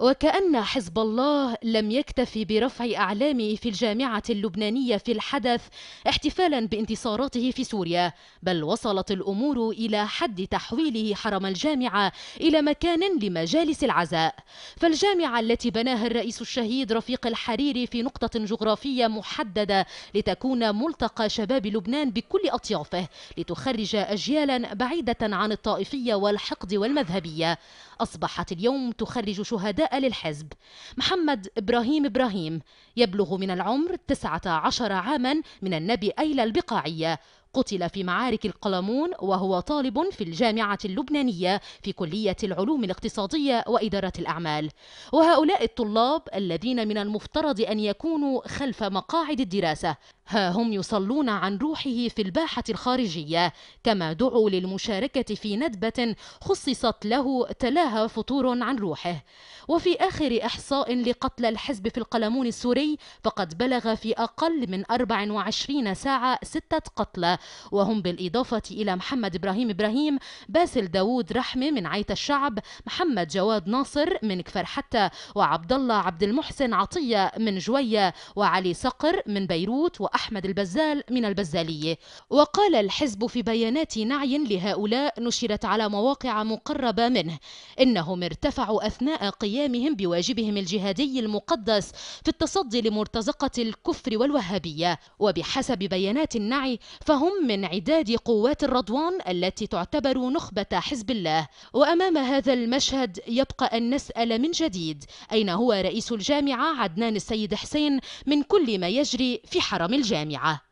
وكأن حزب الله لم يكتفي برفع أعلامه في الجامعة اللبنانية في الحدث احتفالا بانتصاراته في سوريا بل وصلت الأمور إلى حد تحويله حرم الجامعة إلى مكان لمجالس العزاء فالجامعة التي بناها الرئيس الشهيد رفيق الحريري في نقطة جغرافية محددة لتكون ملتقى شباب لبنان بكل أطيافه لتخرج أجيالا بعيدة عن الطائفية والحقد والمذهبية أصبحت اليوم تخرج شهداء للحزب محمد إبراهيم إبراهيم يبلغ من العمر 19 عاما من النبي أيلى البقاعية قتل في معارك القلمون وهو طالب في الجامعة اللبنانية في كلية العلوم الاقتصادية وإدارة الأعمال وهؤلاء الطلاب الذين من المفترض أن يكونوا خلف مقاعد الدراسة ها هم يصلون عن روحه في الباحة الخارجية كما دعوا للمشاركة في ندبة خصصت له تلاها فطور عن روحه وفي آخر إحصاء لقتل الحزب في القلمون السوري فقد بلغ في أقل من 24 ساعة ستة قتلى وهم بالإضافة إلى محمد إبراهيم إبراهيم باسل داوود رحمة من عيت الشعب محمد جواد ناصر من كفر حتى وعبد الله عبد المحسن عطية من جوية وعلي صقر من بيروت وأحمد البزال من البزالية وقال الحزب في بيانات نعي لهؤلاء نشرت على مواقع مقربة منه إنهم ارتفعوا أثناء قيامهم بواجبهم الجهادي المقدس في التصدي لمرتزقة الكفر والوهابية وبحسب بيانات النعي فهم هم من عداد قوات الرضوان التي تعتبر نخبة حزب الله وأمام هذا المشهد يبقى أن نسأل من جديد أين هو رئيس الجامعة عدنان السيد حسين من كل ما يجري في حرم الجامعة